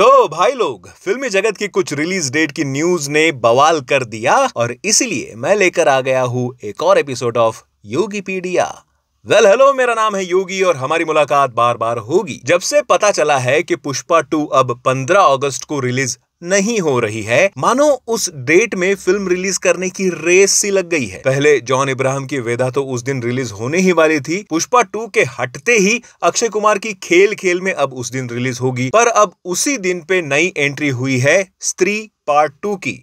तो भाई लोग फिल्मी जगत की कुछ रिलीज डेट की न्यूज ने बवाल कर दिया और इसलिए मैं लेकर आ गया हूँ एक और episode of Yogipedia well well, hello मेरा नाम है योगी और हमारी मुलाकात बार बार होगी जब से पता चला है कि पुष्पा टू अब 15 अगस्त को रिलीज नहीं हो रही है मानो उस डेट में फिल्म रिलीज करने की रेस सी लग गई है पहले जॉन इब्राहिम की वेदा तो उस दिन रिलीज होने ही वाली थी पुष्पा टू के हटते ही अक्षय कुमार की खेल खेल में अब उस दिन रिलीज होगी पर अब उसी दिन पे नई एंट्री हुई है स्त्री पार्ट टू की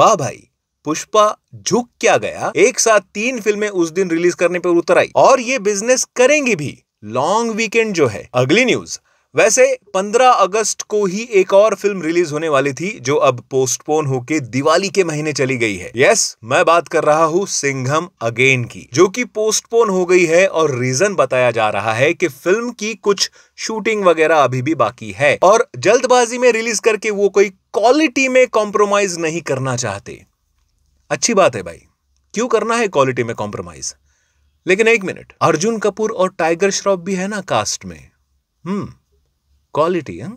वाह भाई पुष्पा झुक क्या गया एक साथ तीन फिल्में उस दिन रिलीज करने पर उतर आई और ये बिजनेस करेंगी भी लॉन्ग वीकेंड जो है अगली न्यूज वैसे 15 अगस्त को ही एक और फिल्म रिलीज होने वाली थी जो अब पोस्टपोन होकर दिवाली के महीने चली गई है यस मैं बात कर रहा हूँ सिंघम अगेन की जो कि पोस्टपोन हो गई है और रीजन बताया जा रहा है कि फिल्म की कुछ शूटिंग वगैरह अभी भी बाकी है और जल्दबाजी में रिलीज करके वो कोई क्वालिटी में कॉम्प्रोमाइज नहीं करना चाहते अच्छी बात है भाई क्यों करना है क्वालिटी में कॉम्प्रोमाइज लेकिन एक मिनट अर्जुन कपूर और टाइगर श्रॉफ भी है ना कास्ट में हम्म क्वालिटी है हाँ?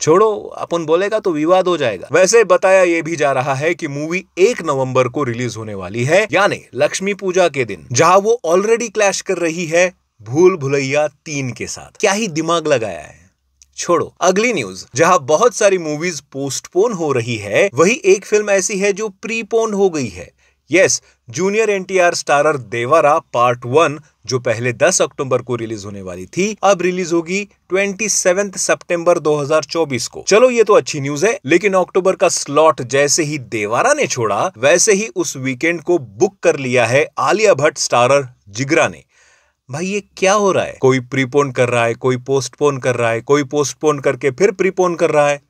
छोड़ो अपन बोलेगा तो विवाद हो जाएगा वैसे बताया ये भी जा रहा है कि मूवी एक नवंबर को रिलीज होने वाली है यानी लक्ष्मी पूजा के दिन जहां वो ऑलरेडी क्लैश कर रही है भूल भुलैया तीन के साथ क्या ही दिमाग लगाया है छोड़ो अगली न्यूज जहां बहुत सारी मूवीज पोस्टपोन हो रही है वही एक फिल्म ऐसी है जो प्रीपोन हो गई है yes junior NTR starrer Devara part one जो पहले 10 अक्टूबर को रिलीज होने वाली थी अब रिलीज होगी ट्वेंटी सितंबर 2024 को चलो ये तो अच्छी न्यूज है लेकिन अक्टूबर का स्लॉट जैसे ही देवारा ने छोड़ा वैसे ही उस वीकेंड को बुक कर लिया है आलिया भट्ट स्टारर जिगरा ने भाई ये क्या हो रहा है कोई प्रीपोन कर रहा है कोई पोस्टपोन कर रहा है कोई पोस्टपोन करके फिर प्रीपोन कर रहा है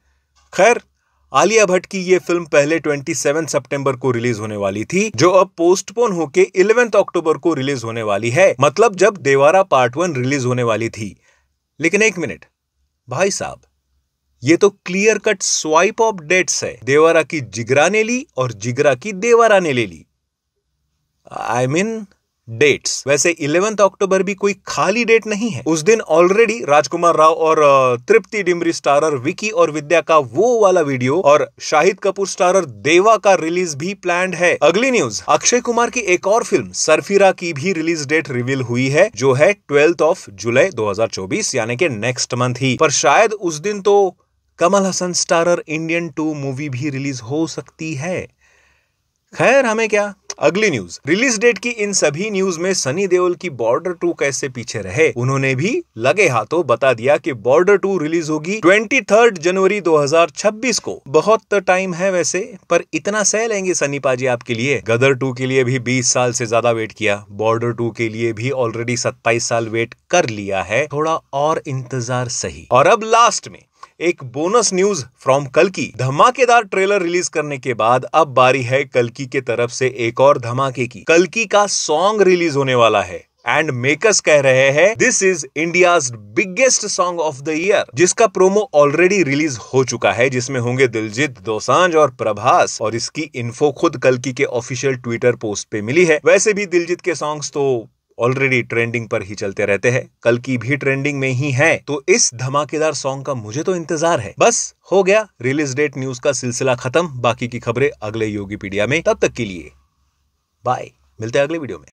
खैर आलिया भट्ट की ये फिल्म पहले 27 सितंबर को रिलीज होने वाली थी जो अब पोस्टपोन होके 11 अक्टूबर को रिलीज होने वाली है मतलब जब देवारा पार्ट वन रिलीज होने वाली थी लेकिन एक मिनट भाई साहब ये तो clear cut swipe of dates है देवारा की जिगरा ने ली और जिगरा की देवारा ने ले ली I I mean mean, dates वैसे इलेवेंथ अक्टूबर भी कोई खाली डेट नहीं है उस दिन ऑलरेडी राजकुमार राव और तृप्ति डिमरी स्टारर विकी और विद्या का वो वाला वीडियो और शाहिद कपूर स्टारर देवा का रिलीज भी प्लान है अगली न्यूज अक्षय कुमार की एक और फिल्म सरफिरा की भी रिलीज डेट रिवील हुई है जो है ट्वेल्थ ऑफ जुलाई 2024 यानी कि नेक्स्ट मंथ ही पर शायद उस दिन तो Kamal Haasan starrer Indian two movie भी रिलीज हो सकती है खैर हमें क्या अगली न्यूज रिलीज डेट की इन सभी न्यूज में सनी देओल की बॉर्डर टू कैसे पीछे रहे उन्होंने भी लगे हाथों बता दिया कि बॉर्डर टू रिलीज होगी ट्वेंटी थर्ड जनवरी 2026 को बहुत टाइम है वैसे पर इतना सह लेंगे सनी पाजी आपके लिए गदर टू के लिए भी 20 साल से ज्यादा वेट किया बॉर्डर टू के लिए भी ऑलरेडी सत्ताईस साल वेट कर लिया है थोड़ा और इंतजार सही और अब लास्ट में एक बोनस न्यूज फ्रॉम कलकी धमाकेदार ट्रेलर रिलीज करने के बाद अब बारी है कल के तरफ से एक और धमाके की कलकी का सॉन्ग रिलीज होने वाला है एंड मेकर्स कह रहे हैं this is India biggest song of the year जिसका प्रोमो ऑलरेडी रिलीज हो चुका है जिसमें होंगे दिलजीत दोसांझ और प्रभास और इसकी इन्फो खुद कलकी के ऑफिशियल ट्विटर पोस्ट पे मिली है वैसे भी दिलजीत के सॉन्ग्स तो ऑलरेडी ट्रेंडिंग पर ही चलते रहते हैं कल की भी ट्रेंडिंग में ही है तो इस धमाकेदार सॉन्ग का मुझे तो इंतजार है बस हो गया रिलीज डेट न्यूज का सिलसिला खत्म बाकी की खबरें अगले योगी पीडिया में तब तक के लिए बाय मिलते हैं अगले वीडियो में